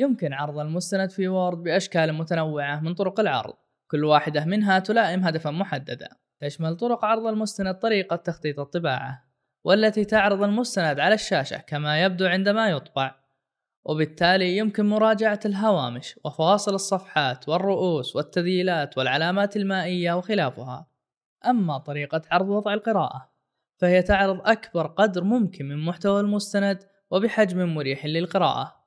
يمكن عرض المستند في وورد بأشكال متنوعة من طرق العرض كل واحدة منها تلائم هدفا محددا تشمل طرق عرض المستند طريقة تخطيط الطباعة والتي تعرض المستند على الشاشة كما يبدو عندما يطبع وبالتالي يمكن مراجعة الهوامش وفواصل الصفحات والرؤوس والتذييلات والعلامات المائية وخلافها أما طريقة عرض وضع القراءة فهي تعرض أكبر قدر ممكن من محتوى المستند وبحجم مريح للقراءة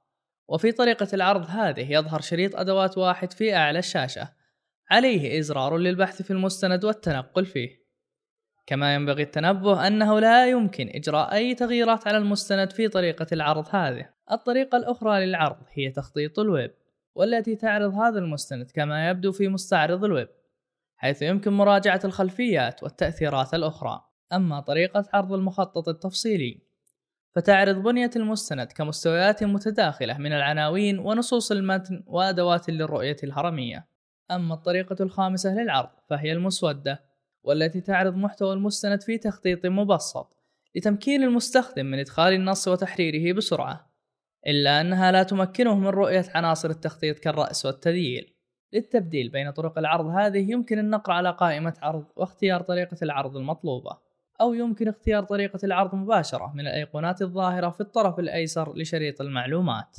وفي طريقة العرض هذه يظهر شريط أدوات واحد في أعلى الشاشة عليه إزرار للبحث في المستند والتنقل فيه كما ينبغي التنبه أنه لا يمكن إجراء أي تغييرات على المستند في طريقة العرض هذه الطريقة الأخرى للعرض هي تخطيط الويب والتي تعرض هذا المستند كما يبدو في مستعرض الويب حيث يمكن مراجعة الخلفيات والتأثيرات الأخرى أما طريقة عرض المخطط التفصيلي فتعرض بنية المستند كمستويات متداخلة من العناوين ونصوص المتن وأدوات للرؤية الهرمية أما الطريقة الخامسة للعرض فهي المسودة والتي تعرض محتوى المستند في تخطيط مبسط لتمكين المستخدم من إدخال النص وتحريره بسرعة إلا أنها لا تمكنه من رؤية عناصر التخطيط كالرأس والتذييل للتبديل بين طرق العرض هذه يمكن النقر على قائمة عرض واختيار طريقة العرض المطلوبة أو يمكن اختيار طريقة العرض مباشرة من الأيقونات الظاهرة في الطرف الأيسر لشريط المعلومات